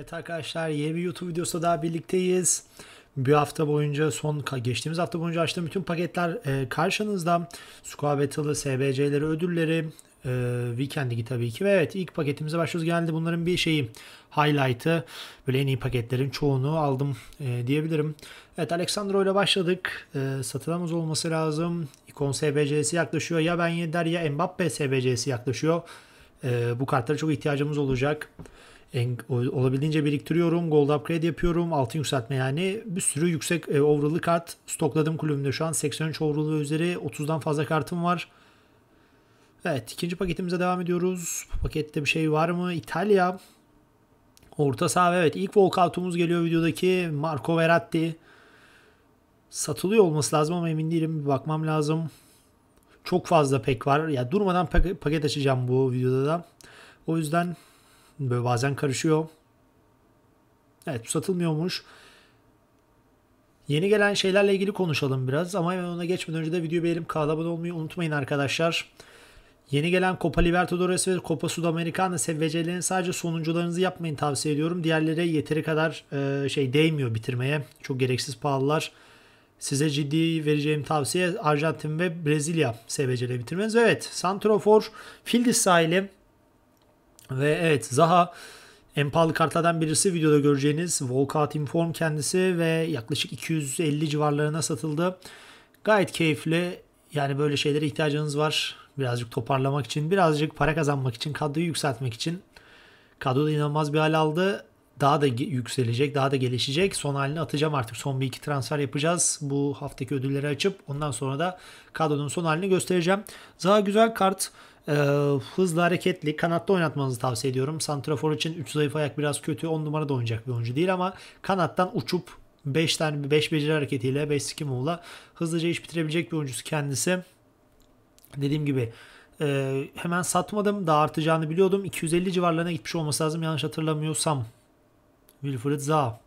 Evet arkadaşlar yeni bir YouTube videosu daha birlikteyiz. Bir hafta boyunca son geçtiğimiz hafta boyunca açtığım bütün paketler e, karşınızda. Squad Battle'ı, SBC'leri, ödülleri, e, Weekend'i tabii ki. Ve evet ilk paketimize başlıyoruz. Geldi bunların bir şeyi highlight'ı. Böyle en iyi paketlerin çoğunu aldım e, diyebilirim. Evet Alexandro ile başladık. E, satılamaz olması lazım. İkon SBC'si yaklaşıyor. Ya Ben Yedder ya Mbappe SBC'si yaklaşıyor. E, bu kartlara çok ihtiyacımız olacak en, olabildiğince biriktiriyorum. Gold upgrade yapıyorum. Altın yükseltme yani. Bir sürü yüksek e, overall'lı kart stokladım kulübümde. Şu an 83 overall üzeri 30'dan fazla kartım var. Evet ikinci paketimize devam ediyoruz. pakette bir şey var mı? İtalya. Orta saha evet ilk walkout'umuz geliyor videodaki Marco Verratti. Satılıyor olması lazım ama emin değilim. Bir bakmam lazım. Çok fazla pek var. Ya durmadan paket açacağım bu videoda da. O yüzden Böyle bazen karışıyor. Evet satılmıyormuş. Yeni gelen şeylerle ilgili konuşalım biraz ama hemen ona geçmeden önce de videoyu beğenip kanala abone olmayı unutmayın arkadaşlar. Yeni gelen Copa Libertadores ve Copa Sudamericana seviyecilerin sadece sonuncularınızı yapmayın tavsiye ediyorum. Diğerlere yeteri kadar e, şey değmiyor bitirmeye. Çok gereksiz pahalılar. Size ciddi vereceğim tavsiye Arjantin ve Brezilya seviyecileri bitirmeniz. Evet, Santrofor, Fildis sahili ve evet Zaha en pahalı kartlardan birisi videoda göreceğiniz Volkat Inform kendisi ve yaklaşık 250 civarlarına satıldı. Gayet keyifli. Yani böyle şeylere ihtiyacınız var. Birazcık toparlamak için, birazcık para kazanmak için, kadroyu yükseltmek için. Kadro da inanılmaz bir hal aldı. Daha da yükselecek, daha da gelişecek. Son halini atacağım artık. Son bir iki transfer yapacağız. Bu haftaki ödülleri açıp ondan sonra da kadronun son halini göstereceğim. Zaha güzel kart. E, hızlı hareketli kanatta oynatmanızı tavsiye ediyorum. Santrafor için 3 zayıf ayak biraz kötü. 10 numara da oynayacak bir oyuncu değil ama kanattan uçup 5 tane 5 beceri hareketiyle 5 skim ola hızlıca iş bitirebilecek bir oyuncusu kendisi. Dediğim gibi e, hemen satmadım. da artacağını biliyordum. 250 civarlarına gitmiş olması lazım yanlış hatırlamıyorsam. Wilfred Zaha.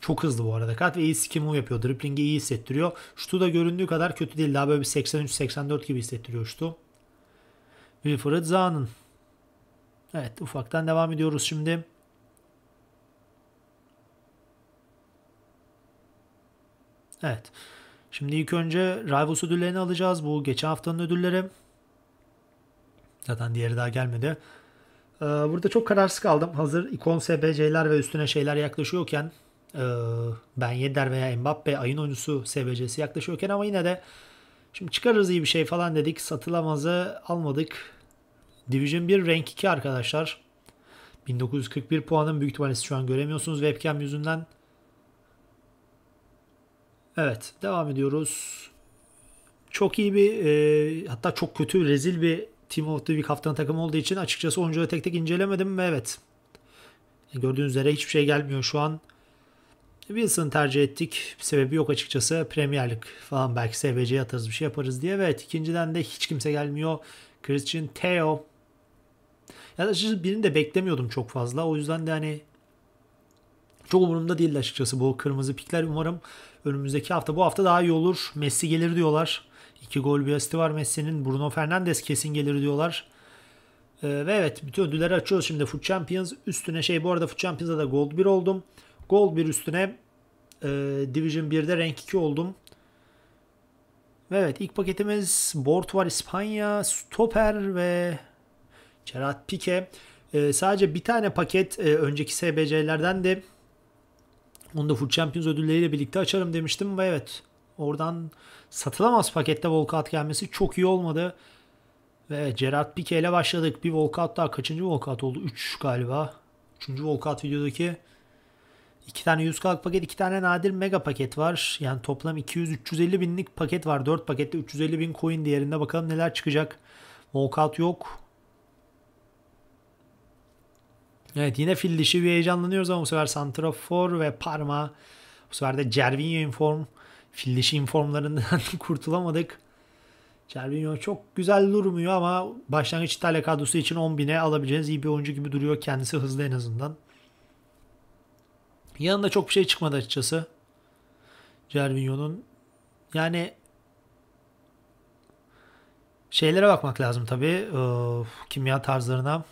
Çok hızlı bu arada kat ve iyi skimu yapıyor. Driplingi iyi hissettiriyor. Şutu da göründüğü kadar kötü değil. Daha böyle bir 83-84 gibi hissettiriyor şutu. Wilfred Zahn'ın. Evet ufaktan devam ediyoruz şimdi. Evet. Şimdi ilk önce Rivals ödüllerini alacağız. Bu geçen haftanın ödülleri. Zaten diğeri daha gelmedi. Ee, burada çok kararsız kaldım. Hazır ikon SBC'ler ve üstüne şeyler yaklaşıyorken e, Ben Yedder veya Mbappe ayın oyuncusu SBC'si yaklaşıyorken ama yine de Şimdi çıkarırız iyi bir şey falan dedik. Satılamazı almadık. Division 1 Rank 2 arkadaşlar. 1941 puanın büyük ihtimalle şu an göremiyorsunuz webcam yüzünden. Evet devam ediyoruz. Çok iyi bir e, hatta çok kötü rezil bir Team of the Week haftanın takımı olduğu için açıkçası oyuncuları tek tek incelemedim ve evet. Gördüğünüz üzere hiçbir şey gelmiyor şu an. Wilson'ı tercih ettik. Bir sebebi yok açıkçası. Premier Lig falan belki SBC'ye atarız bir şey yaparız diye. Evet ikinciden de hiç kimse gelmiyor. Christian Theo. Ya açıkçası birini de beklemiyordum çok fazla. O yüzden de hani çok umurumda değildi açıkçası bu kırmızı pikler. Umarım önümüzdeki hafta bu hafta daha iyi olur. Messi gelir diyorlar. İki gol bir asisti var Messi'nin. Bruno Fernandes kesin gelir diyorlar. Ee, ve evet bütün ödülleri açıyoruz şimdi. Foot Champions üstüne şey bu arada Foot Champions'da da Gold 1 oldum. Gold bir üstüne e, Division 1'de rank 2 oldum. Evet ilk paketimiz Bort var İspanya, Stoper ve Gerard Pique. E, sadece bir tane paket e, önceki SBC'lerden de onu da Full Champions ödülleriyle birlikte açarım demiştim ve evet oradan satılamaz pakette Volkat gelmesi çok iyi olmadı. Ve Gerard Pique ile başladık. Bir Volkat daha kaçıncı Volkat oldu? 3 galiba. 3. Volkat videodaki 2 tane 100 kalk paket, 2 tane nadir mega paket var. Yani toplam 200-350 binlik paket var. 4 pakette 350 bin coin değerinde. Bakalım neler çıkacak. Walkout yok. Evet yine fil dişi bir heyecanlanıyoruz ama bu sefer Santrafor ve Parma. Bu sefer de Cervinho inform. Fil dişi informlarından kurtulamadık. Cervinho çok güzel durmuyor ama başlangıç İtalya kadrosu için 10 bine alabileceğiniz iyi bir oyuncu gibi duruyor. Kendisi hızlı en azından. Yanında çok bir şey çıkmadı açıkçası. Gervinho'nun. Yani şeylere bakmak lazım tabi kimya tarzlarına.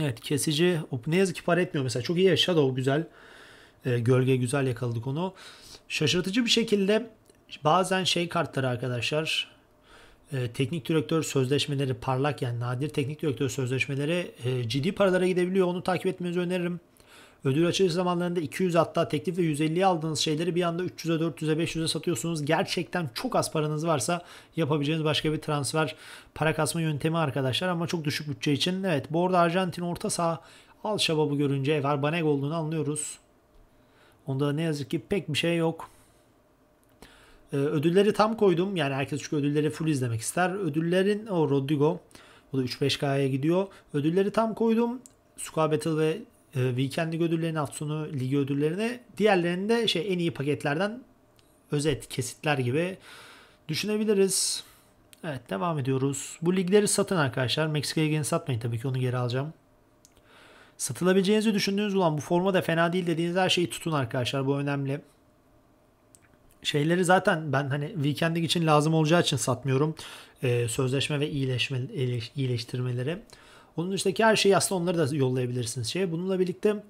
Evet kesici. Ne yazık ki para etmiyor mesela. Çok iyi da o güzel. E, gölge güzel yakaladık onu. Şaşırtıcı bir şekilde bazen şey kartları arkadaşlar e, teknik direktör sözleşmeleri parlak yani nadir teknik direktör sözleşmeleri e, ciddi paralara gidebiliyor. Onu takip etmenizi öneririm. Ödül açılış zamanlarında 200 hatta teklif ve 150'ye aldığınız şeyleri bir anda 300'e 400'e 500'e satıyorsunuz. Gerçekten çok az paranız varsa yapabileceğiniz başka bir transfer para kasma yöntemi arkadaşlar ama çok düşük bütçe için. Evet bu arada Arjantin orta saha Al Şabab'ı görünce Ever Baneg olduğunu anlıyoruz. Onda da ne yazık ki pek bir şey yok. Ee, ödülleri tam koydum. Yani herkes çünkü ödülleri full izlemek ister. Ödüllerin o Rodrigo. bu da 3-5K'ya gidiyor. Ödülleri tam koydum. Suka Battle ve e, weekendlik ödüllerini, hafta sonu ligi ödüllerini, diğerlerini de şey en iyi paketlerden özet kesitler gibi düşünebiliriz. Evet devam ediyoruz. Bu ligleri satın arkadaşlar. Meksika'ya gelin satmayın tabii ki onu geri alacağım. Satılabileceğinizi düşündüğünüz olan bu forma da fena değil dediğiniz her şeyi tutun arkadaşlar. Bu önemli. Şeyleri zaten ben hani weekendlik için lazım olacağı için satmıyorum. Ee, sözleşme ve iyileşme, iyileştirmeleri. Onun dışındaki her şeyi aslında onları da yollayabilirsiniz. Şey, bununla birlikte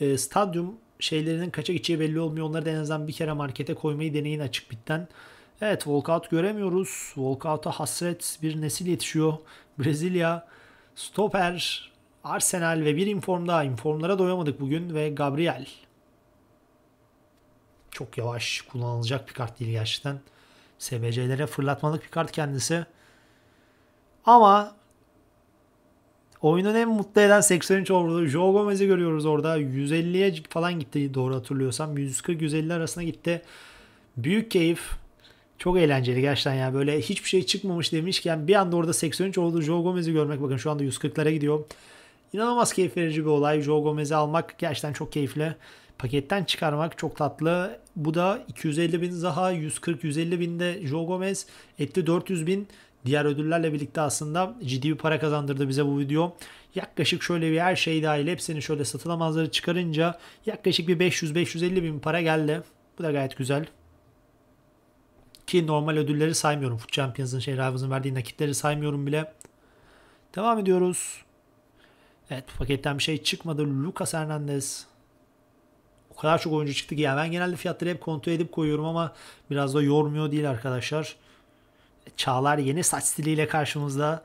e, stadyum şeylerinin kaça gideceği belli olmuyor. Onları da en azından bir kere markete koymayı deneyin açık bitten. Evet walkout göremiyoruz. Walkout'a hasret bir nesil yetişiyor. Brezilya, stoper, Arsenal ve bir inform daha. Informlara doyamadık bugün ve Gabriel. Çok yavaş kullanılacak bir kart değil gerçekten. SBC'lere fırlatmalık bir kart kendisi. Ama Oyunun en mutlu eden 83 orada. Joe Gomez'i görüyoruz orada. 150'ye falan gitti doğru hatırlıyorsam. 140-150 arasına gitti. Büyük keyif. Çok eğlenceli gerçekten ya. Böyle hiçbir şey çıkmamış demişken bir anda orada 83 oldu. Joe Gomez'i görmek bakın şu anda 140'lara gidiyor. İnanılmaz keyif verici bir olay. Joe Gomez'i almak gerçekten çok keyifli. Paketten çıkarmak çok tatlı. Bu da 250 bin Zaha, 140-150 binde Joe Gomez, etti 400 bin Diğer ödüllerle birlikte aslında ciddi bir para kazandırdı bize bu video. Yaklaşık şöyle bir her şey dahil hepsini şöyle satılamazları çıkarınca yaklaşık bir 500-550 bin para geldi. Bu da gayet güzel. Ki normal ödülleri saymıyorum. Food Champions'ın şey Rivals'ın verdiği nakitleri saymıyorum bile. Devam ediyoruz. Evet bu paketten bir şey çıkmadı. Lucas Hernandez. O kadar çok oyuncu çıktı ki. Yani ben genelde fiyatları hep kontrol edip koyuyorum ama biraz da yormuyor değil arkadaşlar. Çağlar yeni saç stiliyle karşımızda.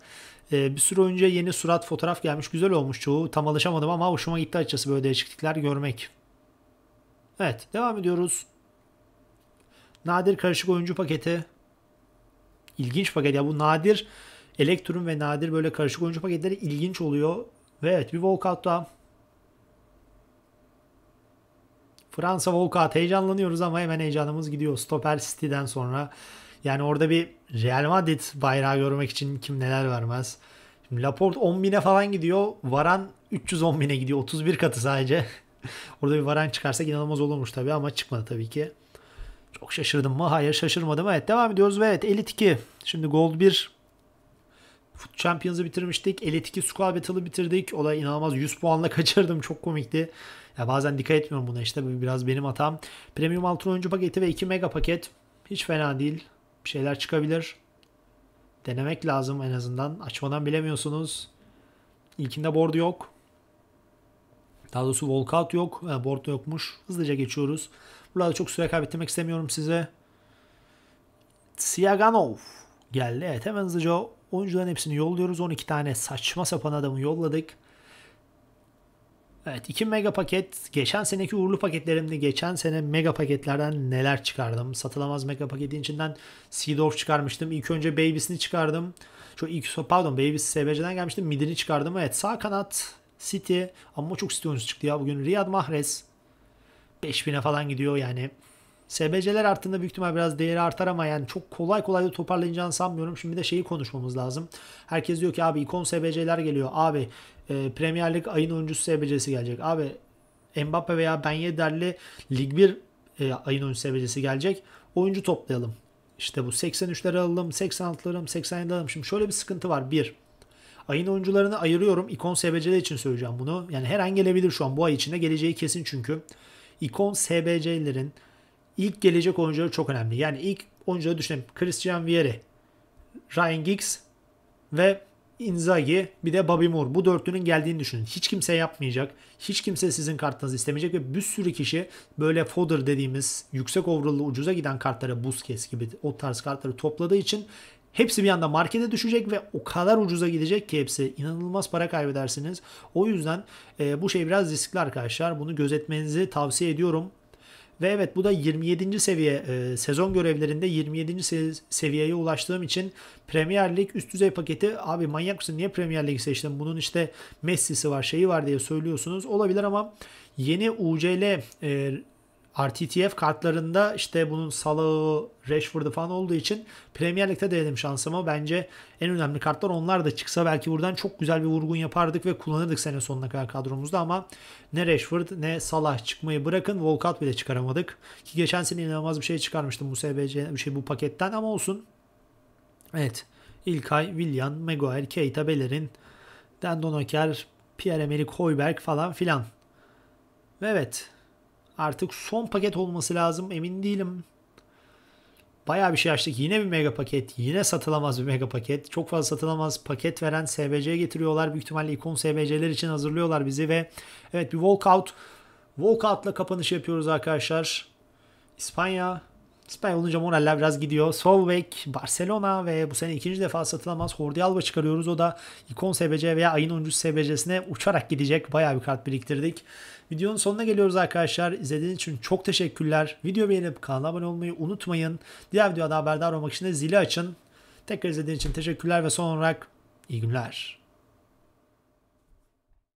E, bir sürü oyuncuya yeni surat fotoğraf gelmiş. Güzel olmuş çoğu. Tam alışamadım ama hoşuma gitti açıkçası böyle değişiklikler görmek. Evet devam ediyoruz. Nadir karışık oyuncu paketi. İlginç paket ya bu nadir Electrum ve nadir böyle karışık oyuncu paketleri ilginç oluyor. Ve evet bir walkout daha. Fransa walkout heyecanlanıyoruz ama hemen heyecanımız gidiyor. Stoper City'den sonra yani orada bir Real Madrid bayrağı görmek için kim neler vermez. Şimdi Laporte 10 bine falan gidiyor. Varan 310 bine gidiyor. 31 katı sadece. orada bir Varan çıkarsak inanılmaz olurmuş tabii ama çıkmadı tabii ki. Çok şaşırdım mı? Hayır şaşırmadım. Evet devam ediyoruz ve evet Elite 2. Şimdi Gold 1 Foot Champions'ı bitirmiştik. Elite 2 Squad Battle'ı bitirdik. Olay inanılmaz 100 puanla kaçırdım. Çok komikti. Ya bazen dikkat etmiyorum buna işte. Biraz benim hatam. Premium altın oyuncu paketi ve 2 mega paket. Hiç fena değil bir şeyler çıkabilir. Denemek lazım en azından. Açmadan bilemiyorsunuz. İlkinde board yok. Daha doğrusu walkout yok. Yani board yokmuş. Hızlıca geçiyoruz. Burada çok süre kaybettirmek istemiyorum size. Siaganov geldi. Evet hemen hızlıca oyuncuların hepsini yolluyoruz. 12 tane saçma sapan adamı yolladık. Evet 2 mega paket geçen seneki uğurlu paketlerimdi. geçen sene mega paketlerden neler çıkardım? Satılamaz mega paketin içinden Seedorf çıkarmıştım. İlk önce Baby'sini çıkardım. Şu ilk pardon Babies SBC'den gelmiştim. Midini çıkardım. Evet sağ kanat City ama çok Stones çıktı ya bugün. Riyad Mahrez 5000'e falan gidiyor yani. SBC'ler arttığında büyük ihtimal biraz değeri artar ama yani çok kolay kolay da toparlayacağını sanmıyorum. Şimdi de şeyi konuşmamız lazım. Herkes diyor ki abi ikon SBC'ler geliyor. Abi e, Premier Lig ayın oyuncusu SBC'si gelecek. Abi Mbappe veya Ben Yedder'li Lig 1 e, ayın oyuncusu SBC'si gelecek. Oyuncu toplayalım. İşte bu 83'leri alalım, 86'larım, 87'leri alalım. Şimdi şöyle bir sıkıntı var. Bir, ayın oyuncularını ayırıyorum. İkon SBC'ler için söyleyeceğim bunu. Yani her an gelebilir şu an. Bu ay içinde geleceği kesin çünkü. İkon SBC'lerin ilk gelecek oyuncuları çok önemli. Yani ilk oyuncuları düşünelim. Christian Vieri, Ryan Giggs ve Inzaghi bir de Bobby Moore. Bu dörtlünün geldiğini düşünün. Hiç kimse yapmayacak. Hiç kimse sizin kartınızı istemeyecek ve bir sürü kişi böyle fodder dediğimiz yüksek overall'lı ucuza giden kartlara Busquets gibi o tarz kartları topladığı için hepsi bir anda markete düşecek ve o kadar ucuza gidecek ki hepsi inanılmaz para kaybedersiniz. O yüzden e, bu şey biraz riskli arkadaşlar. Bunu gözetmenizi tavsiye ediyorum. Ve evet bu da 27. seviye e, sezon görevlerinde 27. Se- seviyeye ulaştığım için Premier Lig üst düzey paketi abi manyak mısın niye Premier Lig'i seçtin bunun işte Messi'si var şeyi var diye söylüyorsunuz olabilir ama yeni UCL e, RTTF kartlarında işte bunun Salah'ı, Rashford'u falan olduğu için Premier Lig'de denedim şansımı. Bence en önemli kartlar onlar da çıksa belki buradan çok güzel bir vurgun yapardık ve kullanırdık sene sonuna kadar kadromuzda ama ne Rashford ne Salah çıkmayı bırakın Volkat bile çıkaramadık. Ki geçen sene inanılmaz bir şey çıkarmıştım bu SBC bir şey bu paketten ama olsun. Evet. İlkay, William, Maguire, Keita, Bellerin, Dendon Pierre-Emerick Hoiberg falan filan. Evet. Artık son paket olması lazım. Emin değilim. Baya bir şey açtık. Yine bir mega paket. Yine satılamaz bir mega paket. Çok fazla satılamaz paket veren SBC getiriyorlar. Büyük ihtimalle ikon SBC'ler için hazırlıyorlar bizi ve evet bir walkout. Walkout'la kapanış yapıyoruz arkadaşlar. İspanya Spy olunca moraller biraz gidiyor. Solveig, Barcelona ve bu sene ikinci defa satılamaz Hordialba çıkarıyoruz. O da ikon SBC veya ayın oyuncusu SBC'sine uçarak gidecek. Bayağı bir kart biriktirdik. Videonun sonuna geliyoruz arkadaşlar. İzlediğiniz için çok teşekkürler. Video beğenip kanala abone olmayı unutmayın. Diğer videoda haberdar olmak için de zili açın. Tekrar izlediğiniz için teşekkürler ve son olarak iyi günler.